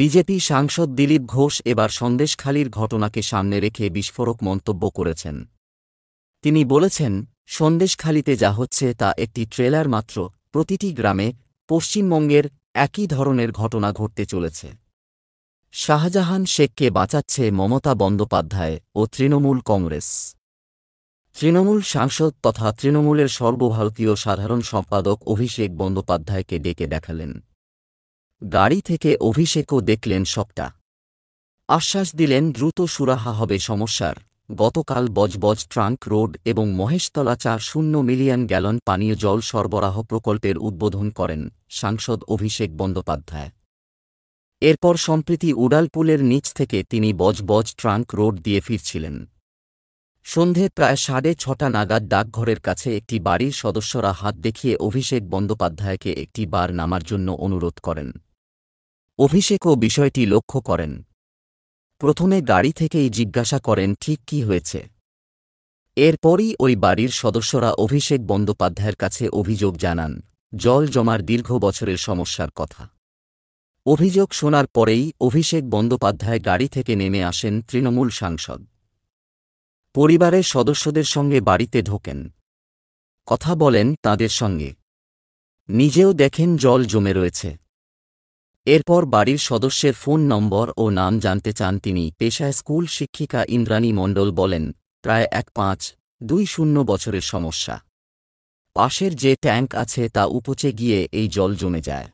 BJP সাংসদ দিলীপ ঘোষ এবার সন্দেশখালীর ঘটনাকে সামনে রেখে বিস্ফোরক মন্তব্য করেছেন তিনি বলেছেন সন্দেশখালীতে যা হচ্ছে তা একটি ট্রেলার মাত্র প্রতিটি গ্রামে পশ্চিমবঙ্গের একই ধরনের ঘটনা ঘটতে চলেছে শাহজাহান শেখকে বাঁচাচ্ছে মমতা বন্দ্যোপাধ্যায় ও তৃণমূল কংগ্রেস তৃণমূল সাংসদ তথা তৃণমূলের সর্বভারতীয় সাধারণ সম্পাদক অভিষেক বন্দ্যোপাধ্যায়কে ডেকে দেখালেন গাড়ি থেকে অভিষেকও দেখলেন সবটা আশ্বাস দিলেন দ্রুত সুরাহা হবে সমস্যার গতকাল বজবজ ট্রাঙ্ক রোড এবং মহেশতলা চার শূন্য মিলিয়ন গ্যালন পানীয় জল সরবরাহ প্রকল্পের উদ্বোধন করেন সাংসদ অভিষেক বন্দ্যোপাধ্যায় এরপর সম্প্রীতি উড়ালপুলের নিচ থেকে তিনি বজবজ ট্রাঙ্ক রোড দিয়ে ফিরছিলেন সন্ধে প্রায় সাড়ে ছটা নাগাদ ডাকঘরের কাছে একটি বাড়ির সদস্যরা হাত দেখিয়ে অভিষেক বন্দ্যোপাধ্যায়কে একটি বার নামার জন্য অনুরোধ করেন অভিষেকও বিষয়টি লক্ষ্য করেন প্রথমে গাড়ি থেকেই জিজ্ঞাসা করেন ঠিক কি হয়েছে এরপরই ওই বাড়ির সদস্যরা অভিষেক বন্দ্যোপাধ্যায়ের কাছে অভিযোগ জানান জল জমার দীর্ঘ বছরের সমস্যার কথা অভিযোগ শোনার পরেই অভিষেক বন্দ্যোপাধ্যায় গাড়ি থেকে নেমে আসেন তৃণমূল সাংসদ পরিবারের সদস্যদের সঙ্গে বাড়িতে ঢোকেন কথা বলেন তাদের সঙ্গে নিজেও দেখেন জল জমে রয়েছে এরপর বাড়ির সদস্যের ফোন নম্বর ও নাম জানতে চান তিনি পেশায় স্কুল শিক্ষিকা ইন্দ্রাণী মণ্ডল বলেন প্রায় এক পাঁচ দুই শূন্য বছরের সমস্যা পাশের যে ট্যাঙ্ক আছে তা উপচে গিয়ে এই জল জমে যায়